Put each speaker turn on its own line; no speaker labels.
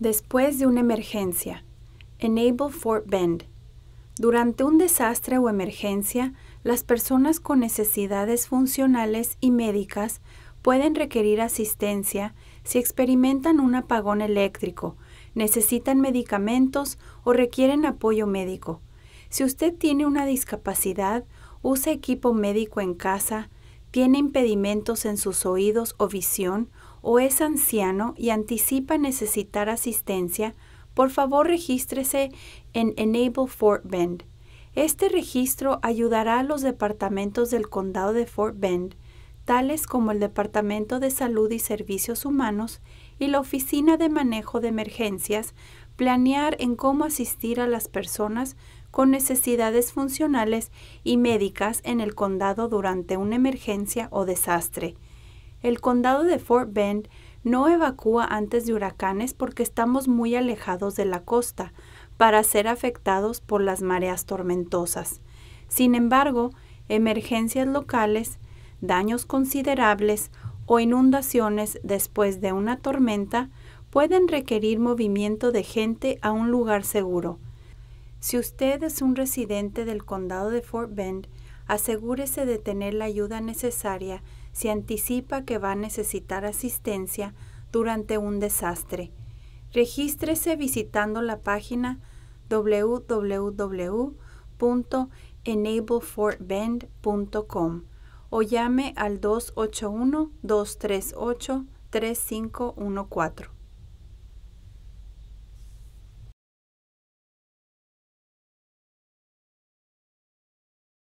Después de una emergencia. Enable Fort Bend. Durante un desastre o emergencia, las personas con necesidades funcionales y médicas pueden requerir asistencia si experimentan un apagón eléctrico, necesitan medicamentos o requieren apoyo médico. Si usted tiene una discapacidad, usa equipo médico en casa, tiene impedimentos en sus oídos o visión o es anciano y anticipa necesitar asistencia, por favor regístrese en Enable Fort Bend. Este registro ayudará a los departamentos del condado de Fort Bend, tales como el Departamento de Salud y Servicios Humanos y la Oficina de Manejo de Emergencias, planear en cómo asistir a las personas con necesidades funcionales y médicas en el condado durante una emergencia o desastre. El condado de Fort Bend no evacúa antes de huracanes porque estamos muy alejados de la costa para ser afectados por las mareas tormentosas. Sin embargo, emergencias locales, daños considerables o inundaciones después de una tormenta pueden requerir movimiento de gente a un lugar seguro. Si usted es un residente del condado de Fort Bend, asegúrese de tener la ayuda necesaria si anticipa que va a necesitar asistencia durante un desastre. Regístrese visitando la página www.enablefortbend.com o llame al 281-238-3514.